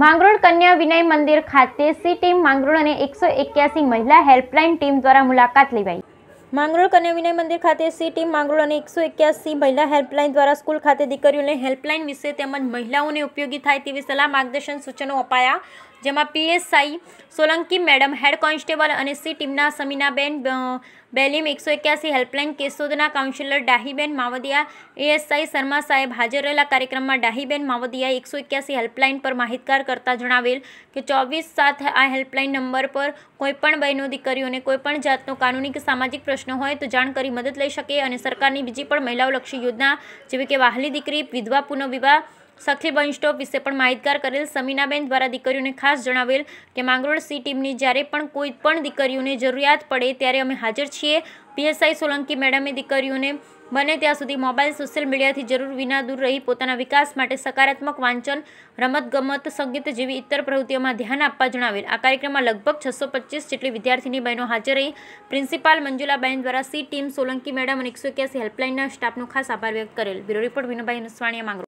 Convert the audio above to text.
માંગરોળ કન્યા વિનય મંદિર ખાતે સી ટીમ માંગરોળ અને એકસો એક્યાસી મહિલા હેલ્પલાઇન ટીમ દ્વારા મુલાકાત લેવાઈ માંગરોળ કન્યા વિનય મંદિર ખાતે સી ટીમ માંગરોળ અને એકસો એક્યાસી મહિલા હેલ્પલાઇન દ્વારા સ્કૂલ ખાતે દીકરીઓને હેલ્પલાઇન વિશે તેમજ મહિલાઓને ઉપયોગી થાય તેવી સલાહ માર્ગદર્શન સૂચનો અપાયા જેમાં PSI Solanki madam head constable અને સી ટીમના સમીનાબેન બેલીમ એકસો એક્યાસી હેલ્પલાઇન કેશોદના કાઉન્સિલર ડાહીબેન માવદિયા એએસઆઈ શર્મા સાહેબ હાજર રહેલા કાર્યક્રમમાં ડાહીબેન માવદિયા એકસો એક્યાસી હેલ્પલાઇન પર માહિતગાર કરતા જણાવેલ કે ચોવીસ સાત આ હેલ્પલાઇન નંબર પર કોઈપણ બહેનો દીકરીઓને કોઈપણ જાતનો કાનૂની કે સામાજિક પ્રશ્ન હોય તો જાણ કરી મદદ લઈ શકે અને સરકારની બીજી પણ મહિલાઓલક્ષી યોજના જેવી કે વાહલી દીકરી વિધવા પુનઃવિવાહ સખી બન સ્ટોપ વિશે પણ માહિતગાર કરેલ સમીનાબેન દ્વારા દીકરીઓને ખાસ જણાવેલ કે માંગરોળ સી ટીમની જ્યારે પણ કોઈ પણ દીકરીઓને જરૂરિયાત પડે ત્યારે અમે હાજર છીએ પીએસઆઈ સોલંકી મેડમે દીકરીઓને બને ત્યાં સુધી મોબાઈલ સોશિયલ મીડિયાથી જરૂર વિના દૂર રહી પોતાના વિકાસ માટે સકારાત્મક વાંચન રમતગમત સંગીત જેવી ઇતર પ્રવૃત્તિઓમાં ધ્યાન આપવા જણાવેલ આ કાર્યક્રમમાં લગભગ છસો જેટલી વિદ્યાર્થીની બહેનો હાજર રહી પ્રિન્સિપાલ મંજુલાબેન દ્વારા સી ટીમ સોલંકી મેડમ અને એકસો હેલ્પલાઇનના સ્ટાફનો ખાસ આભાર વ્યક્ત કરેલ બ્યુરો રિપોર્ટ વિનોભાઈ નસવાણીયા માંગરો